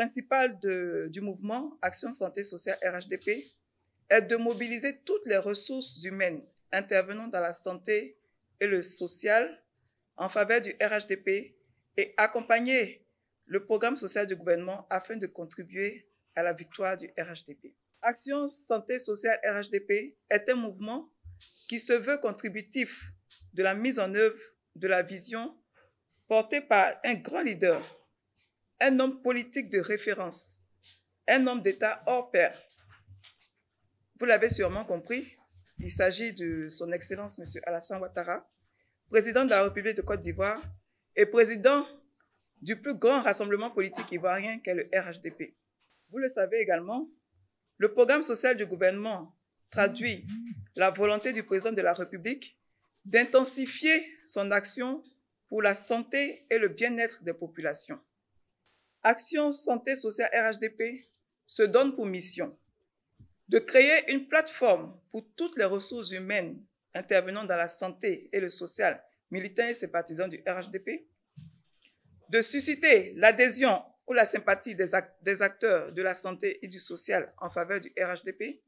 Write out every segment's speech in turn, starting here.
principal du mouvement Action Santé Sociale RHDP est de mobiliser toutes les ressources humaines intervenant dans la santé et le social en faveur du RHDP et accompagner le programme social du gouvernement afin de contribuer à la victoire du RHDP. Action Santé Sociale RHDP est un mouvement qui se veut contributif de la mise en œuvre de la vision portée par un grand leader un homme politique de référence, un homme d'État hors pair. Vous l'avez sûrement compris, il s'agit de son Excellence M. Alassane Ouattara, président de la République de Côte d'Ivoire et président du plus grand rassemblement politique ivoirien qu'est le RHDP. Vous le savez également, le programme social du gouvernement traduit la volonté du président de la République d'intensifier son action pour la santé et le bien-être des populations. Action Santé Sociale RHDP se donne pour mission de créer une plateforme pour toutes les ressources humaines intervenant dans la santé et le social, militants et sympathisants du RHDP, de susciter l'adhésion ou la sympathie des acteurs de la santé et du social en faveur du RHDP,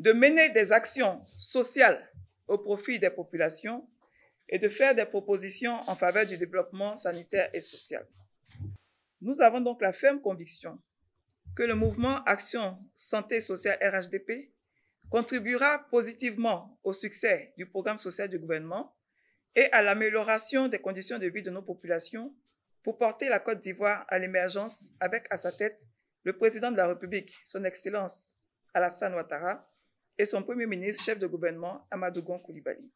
de mener des actions sociales au profit des populations et de faire des propositions en faveur du développement sanitaire et social. Nous avons donc la ferme conviction que le mouvement Action Santé Sociale RHDP contribuera positivement au succès du programme social du gouvernement et à l'amélioration des conditions de vie de nos populations pour porter la Côte d'Ivoire à l'émergence avec à sa tête le président de la République, son Excellence Alassane Ouattara, et son premier ministre, chef de gouvernement, Amadou Gon Koulibaly.